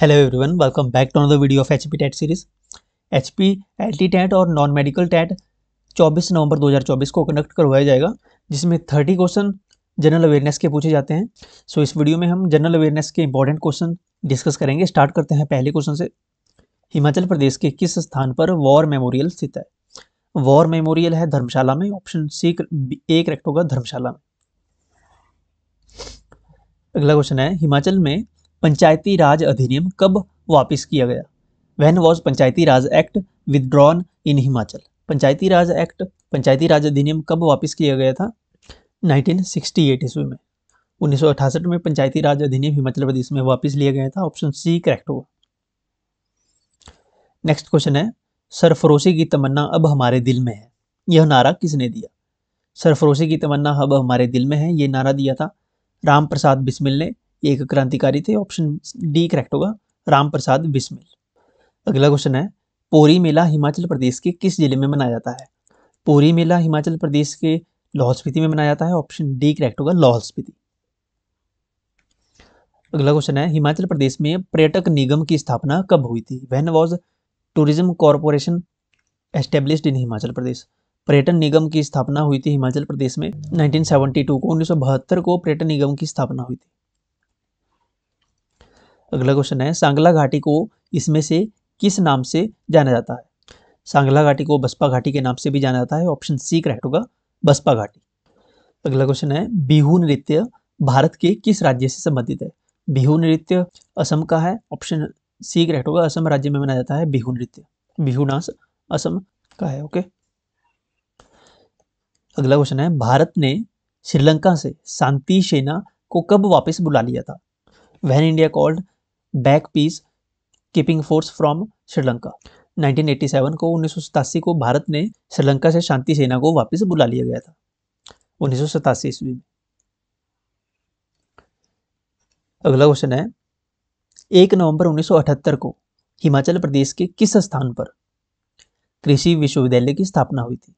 hello everyone welcome back to another video of H P TET series H P L T TET और non medical TET 24 नवंबर 2024 को conduct करवाया जाएगा जिसमें 30 question general awareness के पूछे जाते हैं सो so, इस वीडियो में हम जनरल अवेयरनेस के इंपॉर्टेंट क्वेश्चन डिस्कस करेंगे स्टार्ट करते हैं पहले क्वेश्चन से हिमाचल प्रदेश के किस स्थान पर वॉर मेमोरियल स्थित है वॉर मेमोरियल है धर्मशाला में ऑप्शन सी ए करेक्ट होगा धर्मशाला में अगला क्वेश्चन है हिमाचल में पंचायती राज अधिनियम कब वापस किया गया when was Panchayati Raj act withdrawn in Himachal Panchayati Raj act Panchayati Raj अधिनियम कब वापस किया गया था 1968 ईस्वी में उन्नीस में पंचायती राज अधिनियम हिमाचल प्रदेश में वापस लिया गया था ऑप्शन सी करेक्ट हुआ नेक्स्ट क्वेश्चन है सरफरोशी की तमन्ना अब हमारे दिल में है यह नारा किसने दिया सरफरोशी की तमन्ना अब हमारे दिल में है यह नारा दिया था राम प्रसाद बिस्मिल ने एक क्रांतिकारी थे ऑप्शन डी करेक्ट होगा राम प्रसाद बिस्मिल अगला क्वेश्चन है पोरी मेला हिमाचल प्रदेश के किस जिले में मनाया जाता है पोरी मेला हिमाचल प्रदेश के लाहौल स्पीति में मनाया जाता है ऑप्शन डी करेक्ट होगा लाहौल स्पीति अगला क्वेश्चन है हिमाचल प्रदेश में पर्यटक निगम की स्थापना कब हुई थी when was tourism corporation establish in Himachal Pradesh पर्यटन निगम की स्थापना हुई थी हिमाचल प्रदेश में 1972 को उन्नीस को पर्यटन निगम की स्थापना हुई थी अगला क्वेश्चन है सांगला घाटी को इसमें से किस नाम से जाना जाता है सांगला घाटी को बसपा घाटी के नाम से भी जाना जाता है ऑप्शन सी करेक्ट होगा बसपा घाटी अगला क्वेश्चन है बिहू नृत्य भारत के किस राज्य से संबंधित है बिहू नृत्य असम का है ऑप्शन सी करेक्ट होगा असम राज्य में मनाया जाता है बिहू नृत्य बिहू नाच असम का है ओके अगला क्वेश्चन है भारत ने श्रीलंका से शांति सेना को कब वापस बुला लिया था when India called back peace keeping force from Sri Lanka 1987 को उन्नीस को भारत ने श्रीलंका से शांति सेना को वापस बुला लिया गया था उन्नीस ईस्वी में अगला क्वेश्चन है एक नवंबर 1978 को हिमाचल प्रदेश के किस स्थान पर कृषि विश्वविद्यालय की स्थापना हुई थी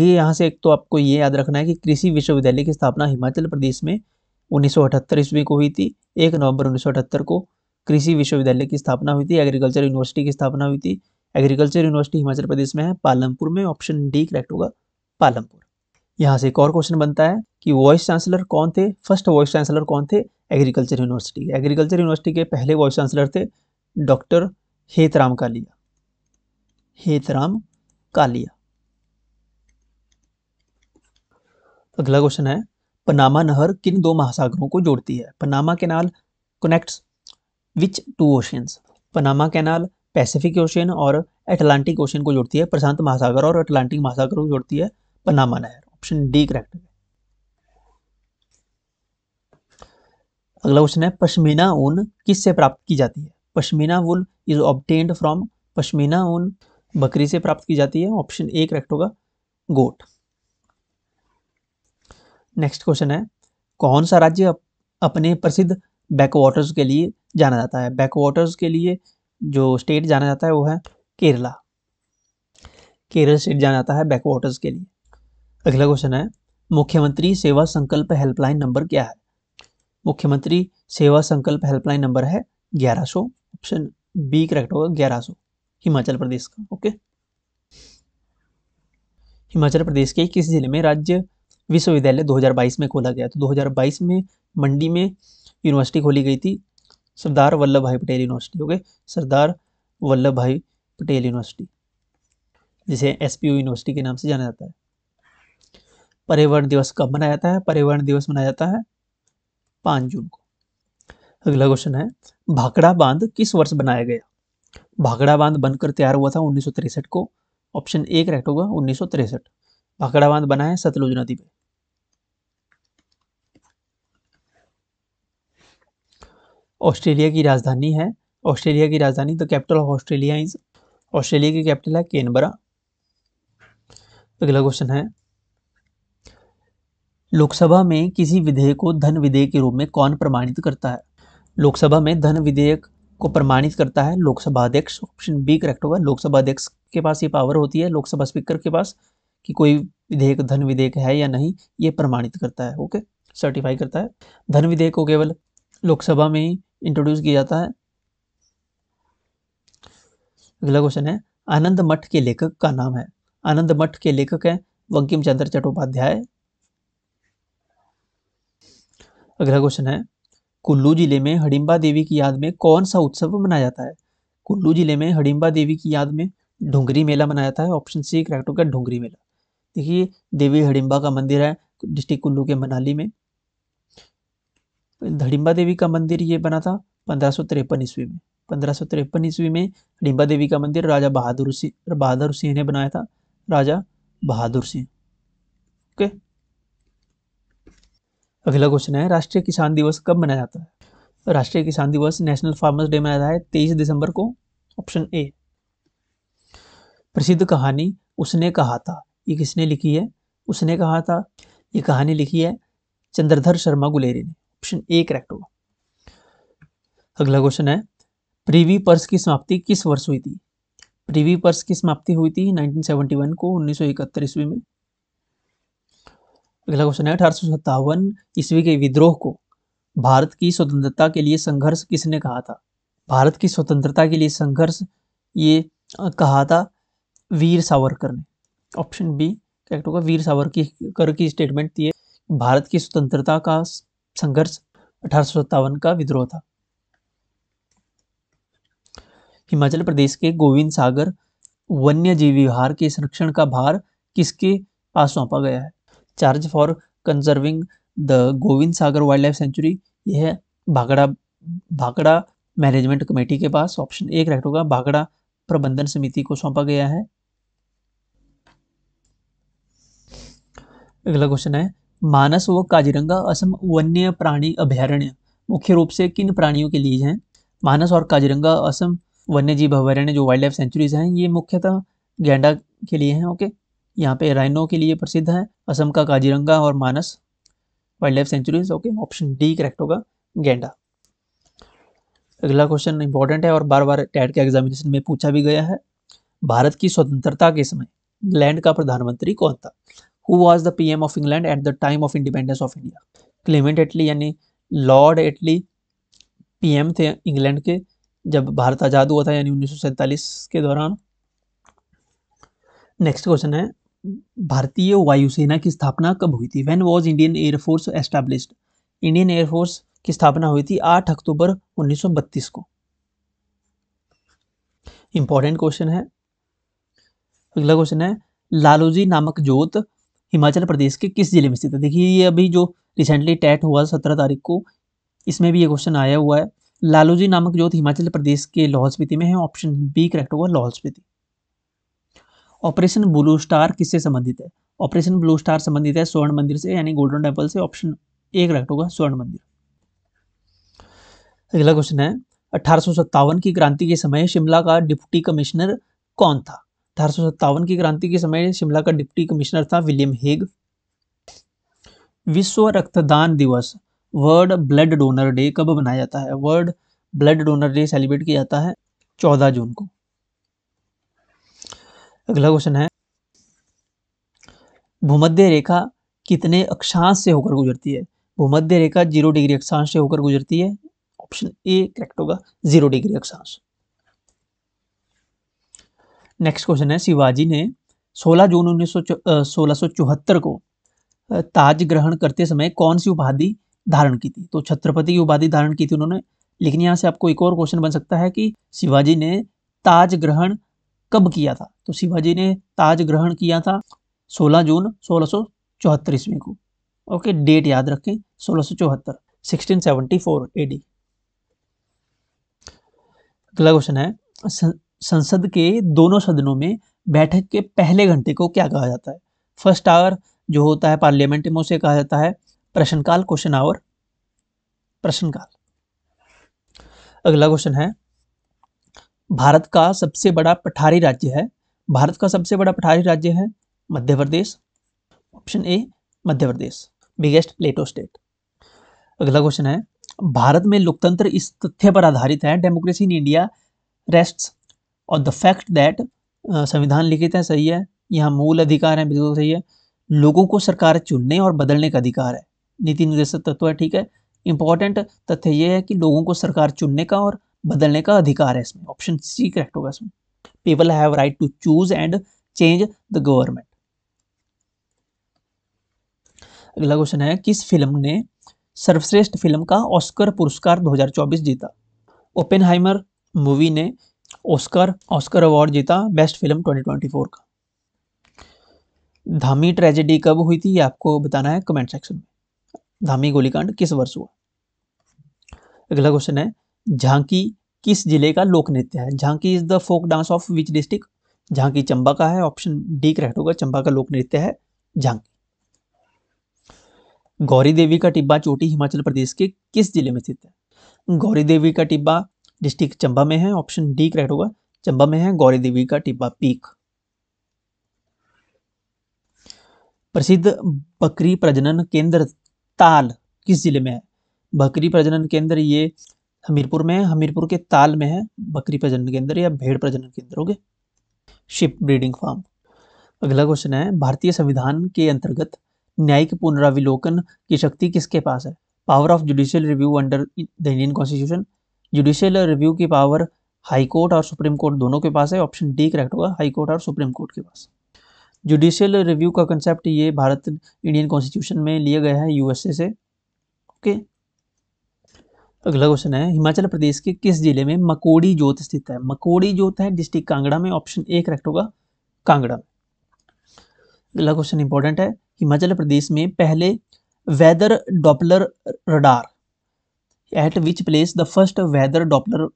ये यहाँ से एक तो आपको ये याद रखना है कि कृषि विश्वविद्यालय की स्थापना हिमाचल प्रदेश में 1978 ईस्वी को हुई थी एक नवंबर 1978 को कृषि विश्वविद्यालय की स्थापना हुई थी एग्रीकल्चर यूनिवर्सिटी की स्थापना हुई थी एग्रीकल्चर यूनिवर्सिटी हिमाचल प्रदेश में है पालमपुर में ऑप्शन डी करेक्ट होगा पालमपुर यहाँ से एक और क्वेश्चन बनता है कि वाइस चांसलर कौन थे फर्स्ट वाइस चांसलर कौन थे एग्रीकल्चर यूनिवर्सिटी एग्रीकल्चर यूनिवर्सिटी के पहले वाइस चांसलर थे डॉक्टर हेतराम कालिया हेतराम कालिया अगला क्वेश्चन है पनामा नहर किन दो महासागरों को जोड़ती है Panama canal connects which two oceans Panama canal Pacific ocean और अटलांटिक ओशियन को जोड़ती है प्रशांत महासागर और अटलांटिक महासागर को जोड़ती है पनामा नहर ऑप्शन डी करेक्ट है अगला क्वेश्चन है पश्मीना ऊन किससे प्राप्त की जाती है pashmina wool is obtained from pashmina ऊन बकरी से प्राप्त की जाती है ऑप्शन ए करेक्ट होगा गोट नेक्स्ट क्वेश्चन है कौन सा राज्य अपने प्रसिद्ध बैकवाटर्स के लिए जाना जाता है बैक वाटर्स के लिए जो स्टेट जाना जाता है वो है केरला केरल स्टेट जाना जाता है बैक वाटर्स के लिए अगला क्वेश्चन है मुख्यमंत्री सेवा संकल्प हेल्पलाइन नंबर क्या है मुख्यमंत्री सेवा संकल्प हेल्पलाइन नंबर है ग्यारह ऑप्शन बी करेक्ट होगा ग्यारह हिमाचल प्रदेश का ओके हिमाचल प्रदेश के किस जिले में राज्य विश्वविद्यालय 2022 में खोला गया तो 2022 में मंडी में यूनिवर्सिटी खोली गई थी Sardar Vallabhbhai Patel university okay Sardar Vallabhbhai Patel university जिसे एस यूनिवर्सिटी के नाम से जाना जाता है पर्यावरण दिवस कब मनाया जाता है पर्यावरण दिवस मनाया जाता है पाँच जून को अगला क्वेश्चन है भाकड़ा बांध किस वर्ष बनाया गया भाकड़ा बांध बनकर तैयार हुआ था उन्नीस को ऑप्शन ए करेक्ट होगा उन्नीस भाखड़ा बांध बना है सतलुज नदी पर ऑस्ट्रेलिया की राजधानी है ऑस्ट्रेलिया की राजधानी द तो capital of Australia is Australia की कैपिटल है केनबरा अगला क्वेश्चन है लोकसभा में किसी विधेयक को धन विधेयक के रूप में कौन प्रमाणित करता है लोकसभा में धन विधेयक को प्रमाणित करता है लोकसभा अध्यक्ष ऑप्शन बी करेक्ट होगा लोकसभा अध्यक्ष के पास ये पावर होती है लोकसभा स्पीकर के पास कि कोई विधेयक धन विधेयक है या नहीं ये प्रमाणित करता है ओके सर्टिफाई करता है धन विधेयक को केवल लोकसभा में ही इंट्रोड्यूस किया जाता है अगला क्वेश्चन है आनंद मठ के लेखक का नाम है आनंद मठ के लेखक है वंकिम चंद्र चट्टोपाध्याय अगला क्वेश्चन है कुल्लू जिले में हडिम्बा देवी की याद में कौन सा उत्सव मनाया जाता है कुल्लू जिले में हडिम्बा देवी की याद में ढोंगरी मेला मनाया जाता है ऑप्शन सी करेक्ट होगा ढोंगरी मेला देखिए देवी हडिम्बा का मंदिर है डिस्ट्रिक्ट कुल्लू के मनाली में हडिम्बा देवी का मंदिर ये बना था पंद्रह तिरपन ईस्वी में पंद्रह तिरपन ईस्वी में हडिम्बा देवी का मंदिर राजा बहादुर सिंह बहादुर सिंह ने बनाया था राजा बहादुर सिंह ओके अगला क्वेश्चन है राष्ट्रीय किसान दिवस कब मनाया जाता है राष्ट्रीय किसान दिवस नेशनल फार्मर्स डे मनाया जाता है तेईस दिसंबर को ऑप्शन ए प्रसिद्ध कहानी उसने कहा था ये किसने लिखी है उसने कहा था ये कहानी लिखी है चंद्रधर शर्मा गुलेरी ने ऑप्शन ए करेक्ट होगा अगला क्वेश्चन है प्रीवी पर्स की समाप्ति किस वर्ष हुई थी प्रीवी पर्स की समाप्ति हुई थी 1971 को उन्नीस ईस्वी में अगला क्वेश्चन है अठारह ईस्वी के विद्रोह को भारत की स्वतंत्रता के लिए संघर्ष किसने कहा था भारत की स्वतंत्रता के लिए संघर्ष ये कहा था वीर सावरकर ने ऑप्शन बी करेक्ट होगा वीर सावरकर की स्टेटमेंट थी भारत की स्वतंत्रता का संघर्ष अठारह का विद्रोह था हिमाचल प्रदेश के गोविंद सागर वन्य जीव विहार के संरक्षण का भार किसके पास सौंपा गया है charge for conserving the Gobind Sagar wildlife sanctuary यह भागड़ा भागड़ा मैनेजमेंट कमेटी के पास ऑप्शन एक राइट होगा भागड़ा प्रबंधन समिति को सौंपा गया है अगला क्वेश्चन है मानस व काजीरंगा असम वन्य प्राणी अभ्यारण्य मुख्य रूप से किन प्राणियों के लिए हैं मानस और काजीरंगा असम वन्य जीव अभ्यारण्य जो वाइल्ड लाइफ सेंचुरीज हैं ये मुख्यतः गैंडा के लिए हैं ओके यहाँ पे राइनो के लिए प्रसिद्ध है असम का काजीरंगा और Manas wildlife sanctuaries okay option D correct होगा गेंडा अगला क्वेश्चन इंपॉर्टेंट है और बार बार टैट के एग्जामिनेशन में पूछा भी गया है भारत की स्वतंत्रता के समय इंग्लैंड का प्रधानमंत्री कौन था was the P M of England at the time of independence of India Clement Attlee यानी लॉर्ड एटली एम थे इंग्लैंड के जब भारत आज़ाद हुआ था यानी उन्नीस के दौरान नेक्स्ट क्वेश्चन है भारतीय वायुसेना की स्थापना कब हुई थी when was Indian air force established Indian air force की स्थापना हुई थी 8 अक्टूबर 1932 को इंपॉर्टेंट क्वेश्चन है अगला क्वेश्चन है लालोजी नामक जोत हिमाचल प्रदेश के किस जिले में स्थित है देखिए ये अभी जो रिसेंटली टैट हुआ सत्रह तारीख को इसमें भी ये क्वेश्चन आया हुआ है लालूजी नामक जो हिमाचल प्रदेश के लाहौल स्पीति में है ऑप्शन बी करेक्ट होगा Lahaul Spiti operation blue star किससे संबंधित है ऑपरेशन ब्लू स्टार संबंधित है स्वर्ण मंदिर से यानी गोल्डन टेम्पल से ऑप्शन ए करेक्ट होगा स्वर्ण मंदिर अगला क्वेश्चन है अठारह की क्रांति के समय शिमला का डिप्टी कमिश्नर कौन था अठारह की क्रांति के समय शिमला का डिप्टी कमिश्नर था विलियम हेग विश्व रक्तदान दिवस वर्ल्ड ब्लड डोनर डे कब मनाया जाता है world blood donor day celebrate किया जाता है चौदह जून को अगला क्वेश्चन है भूमध्य रेखा कितने अक्षांश से होकर गुजरती है भूमध्य रेखा जीरो डिग्री अक्षांश से होकर गुजरती है ऑप्शन ए करेक्ट होगा जीरो डिग्री अक्षांश नेक्स्ट क्वेश्चन है शिवाजी ने 16 जून उन्नीस सौ को ताज ग्रहण करते समय कौन सी उपाधि धारण की थी तो छत्रपति की उपाधि धारण की थी उन्होंने लेकिन यहाँ से आपको एक और क्वेश्चन बन सकता है कि शिवाजी ने ताज ग्रहण कब किया था तो शिवाजी ने ताज ग्रहण किया था 16 जून सोलह सौ ईस्वी को ओके डेट याद रखें सोलह सौ चौहत्तर सिक्सटीन सेवेंटी फोर एडी अगला क्वेश्चन है संसद के दोनों सदनों में बैठक के पहले घंटे को क्या कहा जाता है फर्स्ट आवर जो होता है पार्लियामेंट में उसे कहा जाता है प्रश्नकाल क्वेश्चन आवर प्रश्नकाल अगला क्वेश्चन है भारत का सबसे बड़ा पठारी राज्य है भारत का सबसे बड़ा पठारी राज्य है Madhya Pradesh option A Madhya Pradesh biggest plateau state अगला क्वेश्चन है भारत में लोकतंत्र इस तथ्य पर आधारित है डेमोक्रेसी इन इंडिया रेस्ट और द फैक्ट दैट संविधान लिखित है सही है यहाँ मूल अधिकार है बिल्कुल सही है लोगों को सरकार चुनने और बदलने का अधिकार है नीति निर्देशक तत्व है ठीक है इंपॉर्टेंट तथ्य यह है कि लोगों को सरकार चुनने का और बदलने का अधिकार है इसमें ऑप्शन सी करेक्ट होगा इसमें people have right to choose and change the government अगला क्वेश्चन है किस फिल्म ने सर्वश्रेष्ठ फिल्म का ऑस्कर पुरस्कार 2024 जीता ओपेनहाइमर मूवी ने ऑस्कर ऑस्कर अवार्ड जीता बेस्ट फिल्म 2024 का धामी ट्रेजेडी कब हुई थी आपको बताना है कमेंट सेक्शन में धामी गोलीकांड किस वर्ष हुआ अगला क्वेश्चन है झांकी किस जिले का लोक नृत्य है Jhanki is the folk dance of which district Jhanki Chamba का है ऑप्शन डी करेक्ट होगा चंबा का लोक नृत्य है झांकी गौरी देवी का टिब्बा चोटी हिमाचल प्रदेश के किस जिले में स्थित है गौरी देवी का टिब्बा डिस्ट्रिक्ट चंबा में है ऑप्शन डी करेक्ट होगा चंबा में है गौरी देवी का टिब्बा पीक प्रसिद्ध बकरी प्रजनन केंद्र ताल किस जिले में है बकरी प्रजनन केंद्र ये हमीरपुर में है हमीरपुर के ताल में है बकरी प्रजनन केंद्र या भेड़ प्रजनन केंद्र ओके शिप ब्रीडिंग फार्म अगला क्वेश्चन है भारतीय संविधान के अंतर्गत न्यायिक पुनराविलोकन की शक्ति किसके पास है power of judicial review under the Indian constitution judicial review की पावर हाई कोर्ट और सुप्रीम कोर्ट दोनों के पास है ऑप्शन डी करेक्ट होगा हाई कोर्ट और सुप्रीम कोर्ट के पास जुडिशियल रिव्यू का कंसेप्ट ये भारत इंडियन कॉन्स्टिट्यूशन में लिया गया है यूएसए से ओके अगला क्वेश्चन है हिमाचल प्रदेश के किस जिले में मकोड़ी जोत स्थित है मकोड़ी जोत है डिस्ट्रिक्ट कांगड़ा में ऑप्शन ए करेक्ट होगा कांगड़ा में अगला क्वेश्चन इंपॉर्टेंट है हिमाचल प्रदेश में पहले weather Doppler radar at which place the first weather Doppler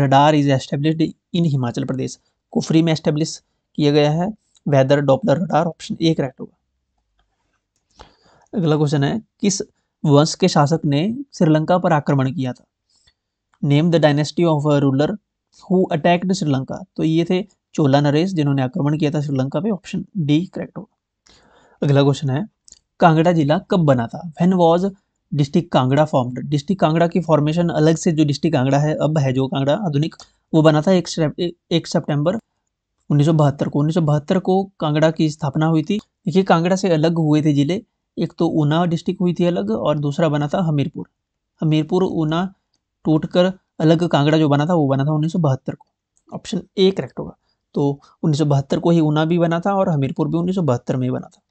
radar is established in Himachal Pradesh Kufri में एस्टेब्लिश किया गया है weather Doppler radar option A correct होगा अगला क्वेश्चन है किस वंश के शासक ने श्रीलंका पर आक्रमण किया था name the dynasty of ruler who attacked Sri Lanka तो ये थे चोला नरेश जिन्होंने आक्रमण किया था श्रीलंका पे ऑप्शन डी करेक्ट होगा अगला क्वेश्चन है कांगड़ा जिला कब बना था when was district Kangra formed district Kangra की फॉर्मेशन अलग से जो डिस्ट्रिक्ट कांगड़ा है अब है जो कांगड़ा आधुनिक वो बना था एक, सितंबर 1972 को 1972 को कांगड़ा की स्थापना हुई थी देखिए कांगड़ा से अलग हुए थे ज़िले एक तो ऊना डिस्ट्रिक्ट हुई थी अलग और दूसरा बना था हमीरपुर हमीरपुर ऊना टूटकर अलग कांगड़ा जो बना था वो बना था बहत्तर को ऑप्शन ए करेक्ट होगा तो बहत्तर को ही ऊना भी बना था और हमीरपुर भी बहत्तर में ही बना था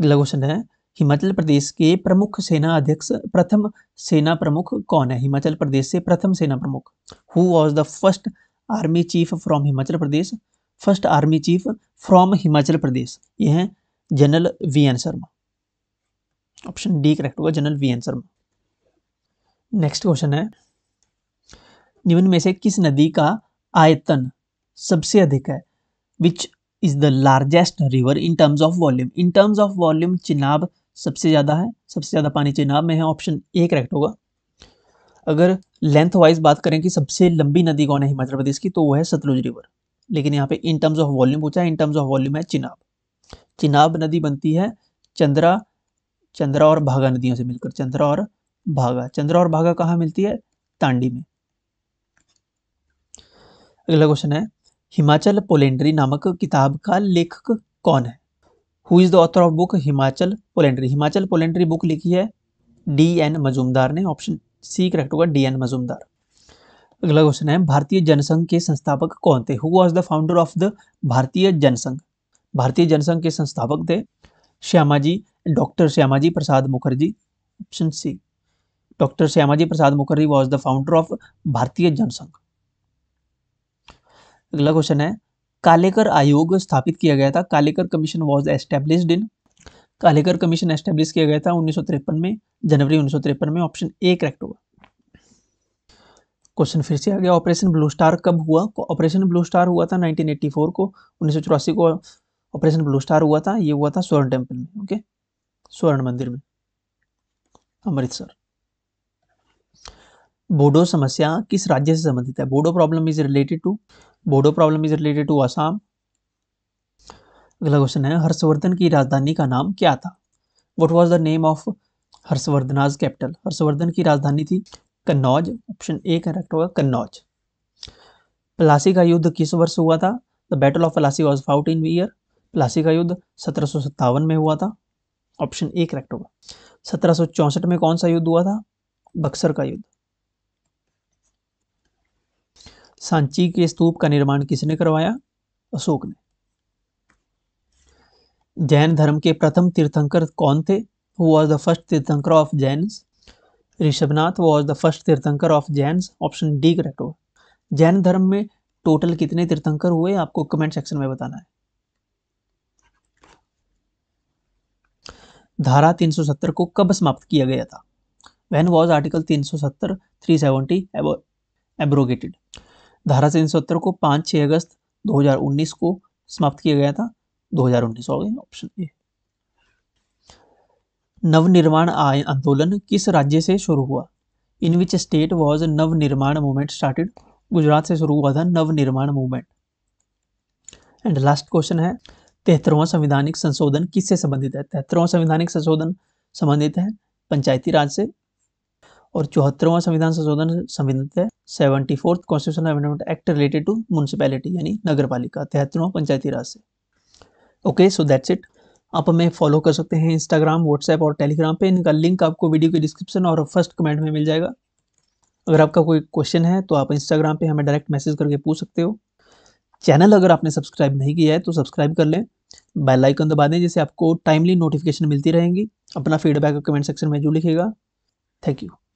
अगला क्वेश्चन है हिमाचल प्रदेश के प्रमुख सेना अध्यक्ष प्रथम सेना प्रमुख कौन है हिमाचल प्रदेश से प्रथम सेना प्रमुख who was the first army chief from Himachal Pradesh first army chief from Himachal Pradesh ये हैं general V N Sharma option D correct होगा general V N Sharma next question है निम्न में से किस नदी का आयतन सबसे अधिक है which is the largest river in terms of volume in terms of volume Chenab सबसे ज़्यादा है सबसे ज़्यादा पानी चेनाब में है ऑप्शन ए करेक्ट होगा अगर लेंथ वाइज बात करें कि सबसे लंबी नदी कौन है हिमाचल प्रदेश की तो वो है सतलुज रिवर लेकिन यहाँ पे इन टर्म्स ऑफ वॉल्यूम पूछा है इन टर्म्स ऑफ वॉल्यूम है चिनाब चिनाब नदी बनती है चंद्रा चंद्रा और भागा नदियों से मिलकर चंद्रा और भागा चंद्रा और भागा कहाँ मिलती है तांडी में अगला क्वेश्चन है हिमाचल पोलेंड्री नामक किताब का लेखक कौन है who is the author of book Himachal polyandry Himachal polyandry book लिखी है डी एन मजूमदार ने ऑप्शन सी करेक्ट होगा डी एन मजूमदार अगला क्वेश्चन है भारतीय जनसंघ के संस्थापक कौन थे who was the founder of the Bharatiya Jan Sangh Bharatiya Jan Sangh के संस्थापक थे Shyamaji doctor Shyamaji Prasad Mukherjee option C doctor Shyamaji Prasad Mukherjee was the founder of Bharatiya Jan Sangh अगला क्वेश्चन है कालेकर आयोग स्थापित किया गया था Kalelkar commission was established in Kalelkar commission establish किया गया था उन्नीस में जनवरी उन्नीस में ऑप्शन ए करेक्ट होगा क्वेश्चन फिर से आ गया ऑपरेशन ब्लू स्टार कब हुआ ऑपरेशन ब्लू स्टार हुआ था 1984 को उन्नीस को ऑपरेशन ब्लू स्टार हुआ था ये हुआ था स्वर्ण टेम्पल में ओके स्वर्ण मंदिर में अमृतसर बोडो समस्या किस राज्य से संबंधित है Bodo problem is related to Bodo problem is related to Assam अगला क्वेश्चन है हर्षवर्धन की राजधानी का नाम क्या था what was the name of Harshavardhana's capital Harshavardhan की राजधानी थी कन्नौज ऑप्शन ए करेक्ट होगा कन्नौज प्लासी का युद्ध किस वर्ष हुआ था the battle of Plassey was fought in year Plassey का युद्ध सत्रह में हुआ था ऑप्शन ए करेक्ट होगा सत्रह में कौन सा युद्ध हुआ था बक्सर का युद्ध सांची के स्तूप का निर्माण किसने करवाया अशोक ने जैन धर्म के प्रथम तीर्थंकर कौन थे who was the first tirthankara of Jain Rishabhanath was the first tirthankara of Jain option D correct हो जैन धर्म में टोटल कितने तीर्थंकर हुए आपको कमेंट सेक्शन में बताना है धारा 370 को कब समाप्त किया गया था when was article 370 370 three abrogated धारा तीन को पाँच छः अगस्त 2019 को समाप्त किया गया था 2019 हो गए ऑप्शन ए नवनिर्माण आय आंदोलन किस राज्य से शुरू हुआ इन विच स्टेट वॉज नव निर्माण मूवमेंट स्टार्टेड गुजरात से शुरू हुआ था नव निर्माण मूवमेंट एंड लास्ट क्वेश्चन है तिहत्तरवा संविधानिक संशोधन किससे संबंधित है तिहत्तरवा संविधानिक संशोधन संबंधित है पंचायती राज से और चौहत्तरवां संविधान संशोधन संबंधित है seventy fourth constitution amendment act related to municipality यानी नगर पालिका तिहत्तरवा पंचायती राज से ओके सो दैट्स इट आप हमें फॉलो कर सकते हैं इंस्टाग्राम व्हाट्सएप और टेलीग्राम पे इनका लिंक आपको वीडियो के डिस्क्रिप्शन और फर्स्ट कमेंट में मिल जाएगा अगर आपका कोई क्वेश्चन है तो आप इंस्टाग्राम पे हमें डायरेक्ट मैसेज करके पूछ सकते हो चैनल अगर आपने सब्सक्राइब नहीं किया है तो सब्सक्राइब कर लें बेल आइकन दबा दें जिससे आपको टाइमली नोटिफिकेशन मिलती रहेंगी अपना फीडबैक कमेंट सेक्शन में जो लिखेगा थैंक यू